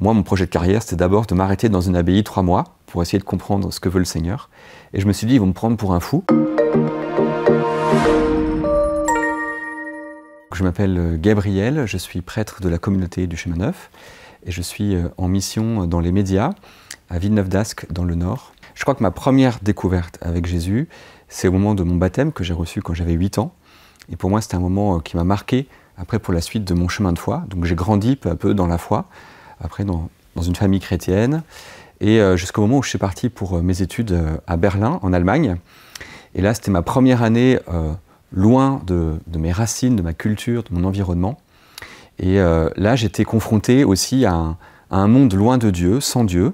Moi, mon projet de carrière, c'était d'abord de m'arrêter dans une abbaye trois mois pour essayer de comprendre ce que veut le Seigneur. Et je me suis dit, ils vont me prendre pour un fou. Je m'appelle euh, Gabriel, je suis prêtre de la communauté du Chemin Neuf et je suis euh, en mission dans les médias à Villeneuve-d'Ascq, dans le Nord. Je crois que ma première découverte avec Jésus, c'est au moment de mon baptême que j'ai reçu quand j'avais 8 ans. Et pour moi, c'était un moment euh, qui m'a marqué après pour la suite de mon chemin de foi. Donc j'ai grandi peu à peu dans la foi après dans, une famille chrétienne. Et euh, jusqu'au moment où je suis parti pour euh, mes études euh, à Berlin, en Allemagne. Et là, c'était ma première année loin de, mes racines, de ma culture, de mon environnement. Et là, j'étais confronté aussi à un, monde loin de Dieu, sans Dieu,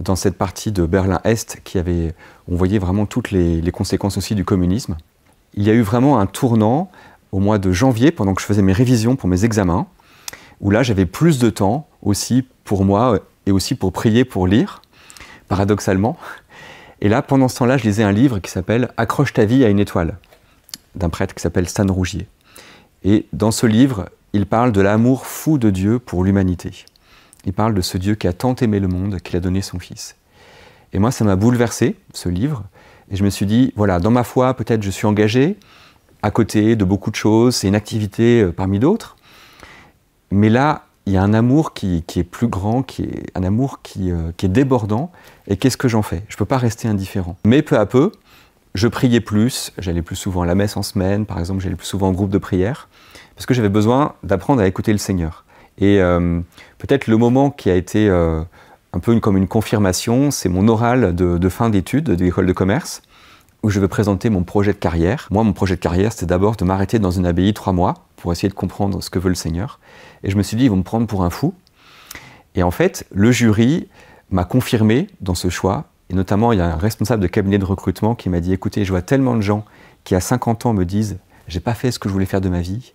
dans cette partie de Berlin-Est qui avait, on voyait vraiment toutes les conséquences aussi du communisme. Il y a eu vraiment un tournant au mois de janvier, pendant que je faisais mes révisions pour mes examens, où là j'avais plus de temps aussi pour moi et aussi pour prier, pour lire, paradoxalement. Et là, pendant ce temps-là, je lisais un livre qui s'appelle Accroche ta vie à une étoile, d'un prêtre qui s'appelle Stan Rougier. Et dans ce livre, il parle de l'amour fou de Dieu pour l'humanité. Il parle de ce Dieu qui a tant aimé le monde qu'il a donné son Fils. Et moi, ça m'a bouleversé, ce livre. Et je me suis dit, voilà, dans ma foi, peut-être je suis engagé à côté de beaucoup de choses, c'est une activité euh, parmi d'autres. Mais là, il y a un amour qui, est plus grand, qui est un amour qui, euh, est débordant. Et qu'est-ce que j'en fais Je ne peux pas rester indifférent. Mais peu à peu, je priais plus, j'allais plus souvent à la messe en semaine, par exemple, j'allais plus souvent en groupe de prière, parce que j'avais besoin d'apprendre à écouter le Seigneur. Et euh, peut-être le moment qui a été euh, un peu comme une confirmation, c'est mon oral de fin d'études de l'école de commerce, où je vais présenter mon projet de carrière. Moi, mon projet de carrière, c'était d'abord de m'arrêter dans une abbaye trois mois pour essayer de comprendre ce que veut le Seigneur. Et je me suis dit, ils vont me prendre pour un fou. Et en fait, le jury m'a confirmé dans ce choix. Et notamment, il y a un responsable de cabinet de recrutement qui m'a dit, écoutez, je vois tellement de gens qui, à 50 ans, me disent, j'ai pas fait ce que je voulais faire de ma vie,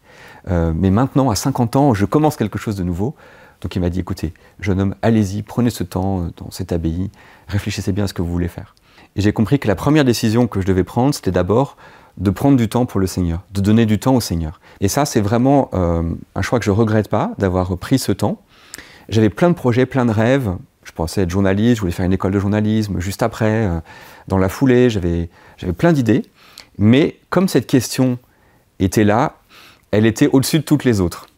euh, mais maintenant, à 50 ans, je commence quelque chose de nouveau. Donc il m'a dit, écoutez, jeune homme, allez-y, prenez ce temps euh, dans cette abbaye, réfléchissez bien à ce que vous voulez faire. Et j'ai compris que la première décision que je devais prendre, c'était d'abord de prendre du temps pour le Seigneur, de donner du temps au Seigneur. Et ça, c'est vraiment euh, un choix que je regrette pas d'avoir pris ce temps. J'avais plein de projets, plein de rêves. Je pensais être journaliste, je voulais faire une école de journalisme juste après, euh, dans la foulée, j'avais plein d'idées. Mais comme cette question était là, elle était au-dessus de toutes les autres.